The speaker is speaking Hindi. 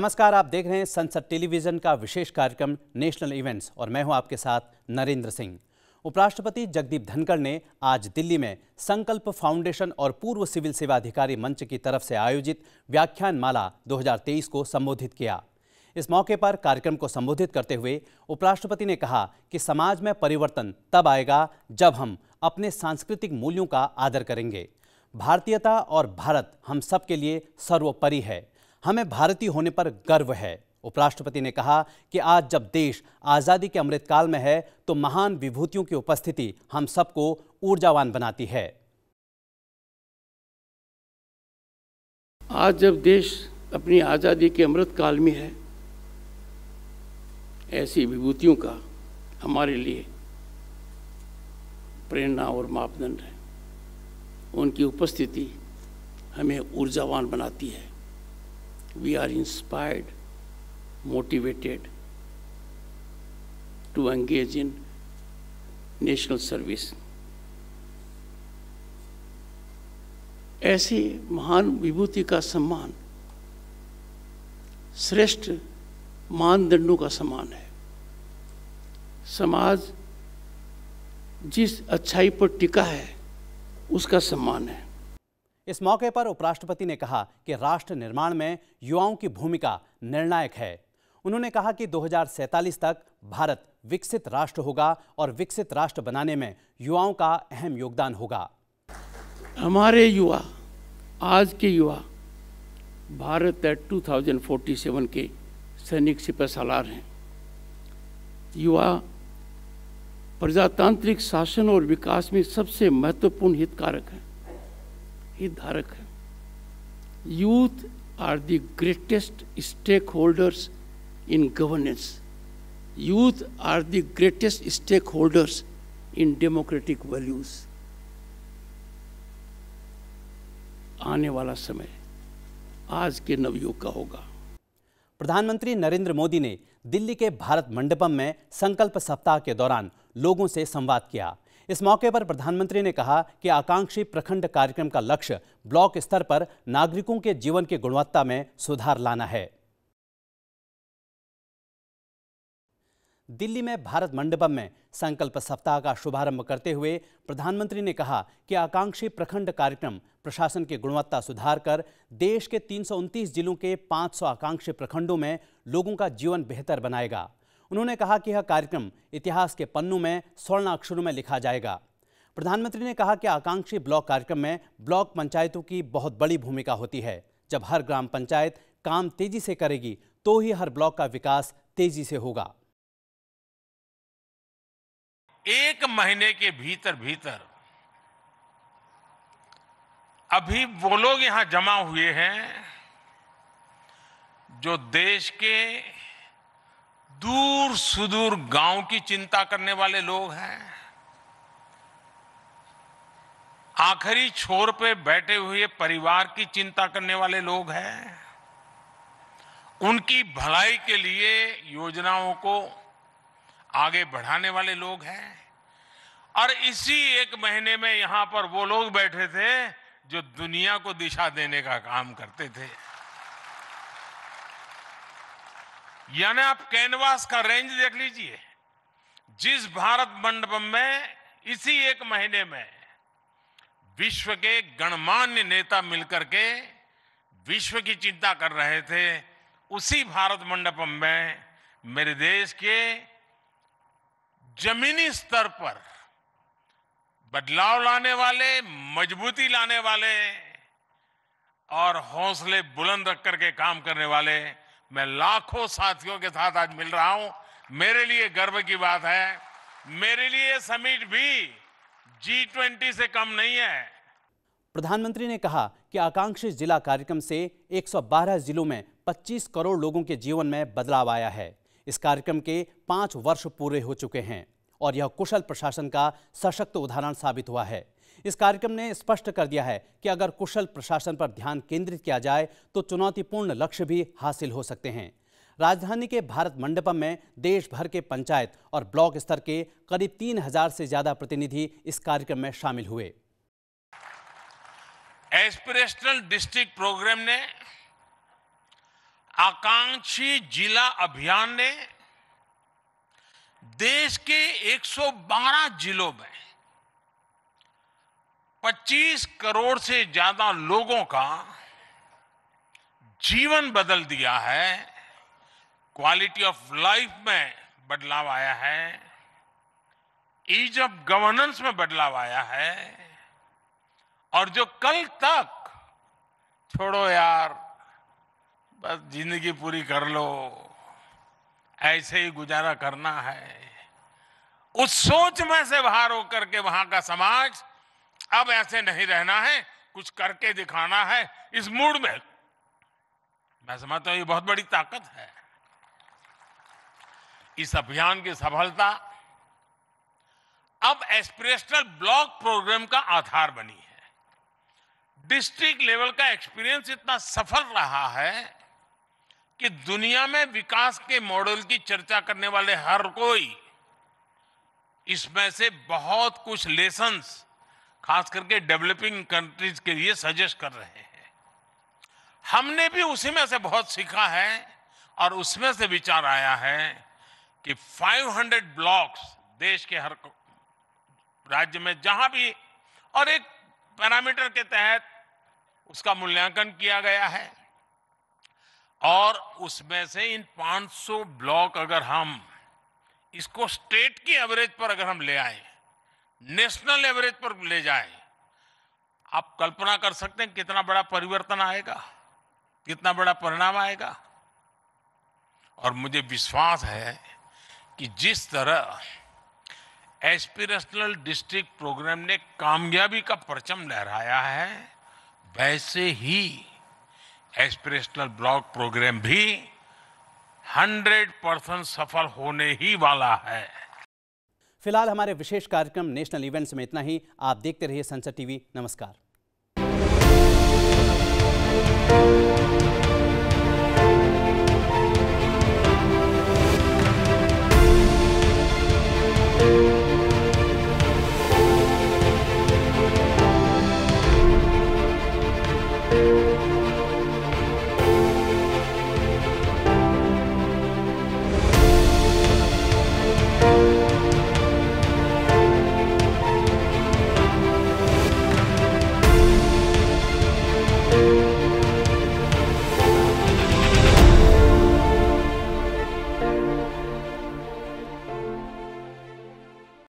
नमस्कार आप देख रहे हैं संसद टेलीविजन का विशेष कार्यक्रम नेशनल इवेंट्स और मैं हूं आपके साथ नरेंद्र सिंह उपराष्ट्रपति जगदीप धनखड़ ने आज दिल्ली में संकल्प फाउंडेशन और पूर्व सिविल सेवा अधिकारी मंच की तरफ से आयोजित व्याख्यान माला 2023 को संबोधित किया इस मौके पर कार्यक्रम को संबोधित करते हुए उपराष्ट्रपति ने कहा कि समाज में परिवर्तन तब आएगा जब हम अपने सांस्कृतिक मूल्यों का आदर करेंगे भारतीयता और भारत हम सबके लिए सर्वोपरि है हमें भारतीय होने पर गर्व है उपराष्ट्रपति ने कहा कि आज जब देश आज़ादी के अमृतकाल में है तो महान विभूतियों की उपस्थिति हम सबको ऊर्जावान बनाती है आज जब देश अपनी आज़ादी के अमृतकाल में है ऐसी विभूतियों का हमारे लिए प्रेरणा और मापदंड है उनकी उपस्थिति हमें ऊर्जावान बनाती है we are inspired, motivated to engage in national service. ऐसी महान विभूति का सम्मान श्रेष्ठ मानदंडों का सम्मान है समाज जिस अच्छाई पर टिका है उसका सम्मान है इस मौके पर उपराष्ट्रपति ने कहा कि राष्ट्र निर्माण में युवाओं की भूमिका निर्णायक है उन्होंने कहा कि दो तक भारत विकसित राष्ट्र होगा और विकसित राष्ट्र बनाने में युवाओं का अहम योगदान होगा हमारे युवा आज के युवा भारत एट 2047 के सैनिक सिपह हैं युवा प्रजातांत्रिक शासन और विकास में सबसे महत्वपूर्ण हितकारक हैं ये धारक है youth are the greatest stakeholders in governance youth are the greatest stakeholders in democratic values आने वाला समय आज के नवयुग का होगा प्रधानमंत्री नरेंद्र मोदी ने दिल्ली के भारत मंडपम में संकल्प सप्ताह के दौरान लोगों से संवाद किया इस मौके पर प्रधानमंत्री ने कहा कि आकांक्षी प्रखंड कार्यक्रम का लक्ष्य ब्लॉक स्तर पर नागरिकों के जीवन की गुणवत्ता में सुधार लाना है दिल्ली में भारत मंडपम में संकल्प सप्ताह का शुभारंभ करते हुए प्रधानमंत्री ने कहा कि आकांक्षी प्रखंड कार्यक्रम प्रशासन की गुणवत्ता सुधार कर देश के तीन जिलों के 500 आकांक्षी प्रखंडों में लोगों का जीवन बेहतर बनाएगा उन्होंने कहा कि यह कार्यक्रम इतिहास के पन्नों में स्वर्ण अक्षरों में लिखा जाएगा प्रधानमंत्री ने कहा कि आकांक्षी ब्लॉक कार्यक्रम में ब्लॉक पंचायतों की बहुत बड़ी भूमिका होती है जब हर ग्राम पंचायत काम तेजी से करेगी तो ही हर ब्लॉक का विकास तेजी से होगा एक महीने के भीतर भीतर अभी वो लोग यहां जमा हुए हैं जो देश के दूर सुदूर गांव की चिंता करने वाले लोग हैं आखिरी छोर पे बैठे हुए परिवार की चिंता करने वाले लोग हैं उनकी भलाई के लिए योजनाओं को आगे बढ़ाने वाले लोग हैं और इसी एक महीने में यहां पर वो लोग बैठे थे जो दुनिया को दिशा देने का काम करते थे यानी आप कैनवास का रेंज देख लीजिए जिस भारत मंडपम में इसी एक महीने में विश्व के गणमान्य नेता मिलकर के विश्व की चिंता कर रहे थे उसी भारत मंडपम में मेरे देश के जमीनी स्तर पर बदलाव लाने वाले मजबूती लाने वाले और हौसले बुलंद रख करके काम करने वाले मैं लाखों साथियों के साथ आज मिल रहा हूं मेरे लिए गर्व की बात है मेरे लिए समिट भी जी ट्वेंटी से कम नहीं है प्रधानमंत्री ने कहा कि आकांक्षी जिला कार्यक्रम से 112 जिलों में 25 करोड़ लोगों के जीवन में बदलाव आया है इस कार्यक्रम के पांच वर्ष पूरे हो चुके हैं और यह कुशल प्रशासन का सशक्त उदाहरण साबित हुआ है इस कार्यक्रम ने स्पष्ट कर दिया है कि अगर कुशल प्रशासन पर ध्यान केंद्रित किया जाए तो चुनौतीपूर्ण लक्ष्य भी हासिल हो सकते हैं राजधानी के भारत मंडपम में देश भर के पंचायत और ब्लॉक स्तर के करीब तीन हजार से ज्यादा प्रतिनिधि इस कार्यक्रम में शामिल हुए एस्पिरेशनल डिस्ट्रिक्ट प्रोग्राम ने आकांक्षी जिला अभियान ने देश के 112 जिलों में 25 करोड़ से ज्यादा लोगों का जीवन बदल दिया है क्वालिटी ऑफ लाइफ में बदलाव आया है ईज ऑफ गवर्नेंस में बदलाव आया है और जो कल तक छोड़ो यार बस जिंदगी पूरी कर लो ऐसे ही गुजारा करना है उस सोच में से बाहर होकर के वहां का समाज अब ऐसे नहीं रहना है कुछ करके दिखाना है इस मूड में मैं समझता हूं ये बहुत बड़ी ताकत है इस अभियान की सफलता अब एस्पिरेशनल ब्लॉक प्रोग्राम का आधार बनी है डिस्ट्रिक्ट लेवल का एक्सपीरियंस इतना सफल रहा है कि दुनिया में विकास के मॉडल की चर्चा करने वाले हर कोई इसमें से बहुत कुछ लेसन्स खास करके डेवलपिंग कंट्रीज के लिए सजेस्ट कर रहे हैं हमने भी उसी में से बहुत सीखा है और उसमें से विचार आया है कि 500 ब्लॉक्स देश के हर राज्य में जहां भी और एक पैरामीटर के तहत उसका मूल्यांकन किया गया है और उसमें से इन 500 ब्लॉक अगर हम इसको स्टेट की एवरेज पर अगर हम ले आए नेशनल एवरेज पर ले जाए आप कल्पना कर सकते हैं कितना बड़ा परिवर्तन आएगा कितना बड़ा परिणाम आएगा और मुझे विश्वास है कि जिस तरह एस्पिरेशनल डिस्ट्रिक्ट प्रोग्राम ने कामयाबी का परचम लहराया है वैसे ही एस्पिरेशनल ब्लॉक प्रोग्राम भी 100 परसेंट सफल होने ही वाला है फिलहाल हमारे विशेष कार्यक्रम नेशनल इवेंट्स में इतना ही आप देखते रहिए संसद टीवी नमस्कार